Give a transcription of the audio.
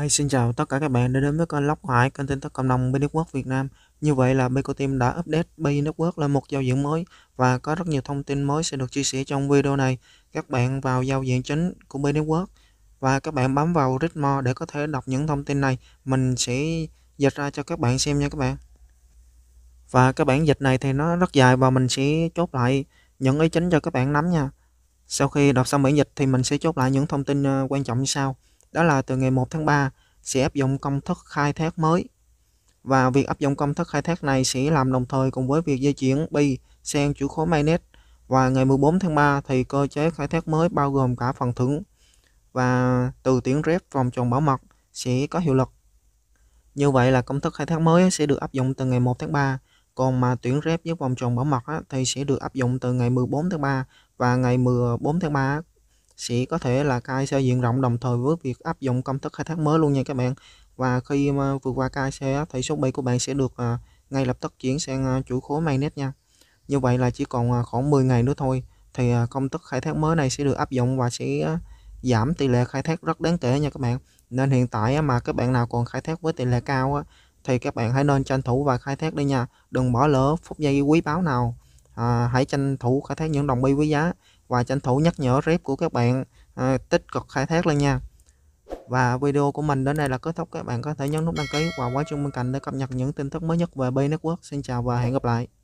Hi, xin chào tất cả các bạn đã đến với kênh Lóc Hoài, kênh tin tức cộng đồng Bay Network Việt Nam. Như vậy là Bay Team đã update Bay Network lên một giao diện mới và có rất nhiều thông tin mới sẽ được chia sẻ trong video này. Các bạn vào giao diện chính của Bay Network và các bạn bấm vào Read để có thể đọc những thông tin này. Mình sẽ dịch ra cho các bạn xem nha các bạn. Và cái bản dịch này thì nó rất dài và mình sẽ chốt lại những ý chính cho các bạn nắm nha. Sau khi đọc xong bản dịch thì mình sẽ chốt lại những thông tin ờ, quan trọng như sau đó là từ ngày 1 tháng 3 sẽ áp dụng công thức khai thác mới. Và việc áp dụng công thức khai thác này sẽ làm đồng thời cùng với việc di chuyển bi sang chủ khối mainnet và ngày 14 tháng 3 thì cơ chế khai thác mới bao gồm cả phần thưởng và từ tuyển rep vòng tròn bảo mật sẽ có hiệu lực. Như vậy là công thức khai thác mới sẽ được áp dụng từ ngày 1 tháng 3, còn mà tuyển rep với vòng tròn bảo mật thì sẽ được áp dụng từ ngày 14 tháng 3 và ngày 14 tháng 3 sẽ có thể là KIC diện rộng đồng thời với việc áp dụng công thức khai thác mới luôn nha các bạn và khi mà vượt qua KIC thì số 7 của bạn sẽ được à, ngay lập tức chuyển sang à, chuỗi khối magnet nha như vậy là chỉ còn à, khoảng 10 ngày nữa thôi thì công thức khai thác mới này sẽ được áp dụng và sẽ giảm tỷ lệ khai thác rất đáng kể nha các bạn nên hiện tại mà các bạn nào còn khai thác với tỷ lệ cao thì các bạn hãy nên tranh thủ và khai thác đi nha đừng bỏ lỡ phút giây quý báu nào à, hãy tranh thủ khai thác những đồng bi quý giá và tranh thủ nhắc nhở rep của các bạn à, tích cực khai thác lên nha và video của mình đến đây là kết thúc các bạn có thể nhấn nút đăng ký và quay chuông bên cạnh để cập nhật những tin tức mới nhất về B Network xin chào và hẹn gặp lại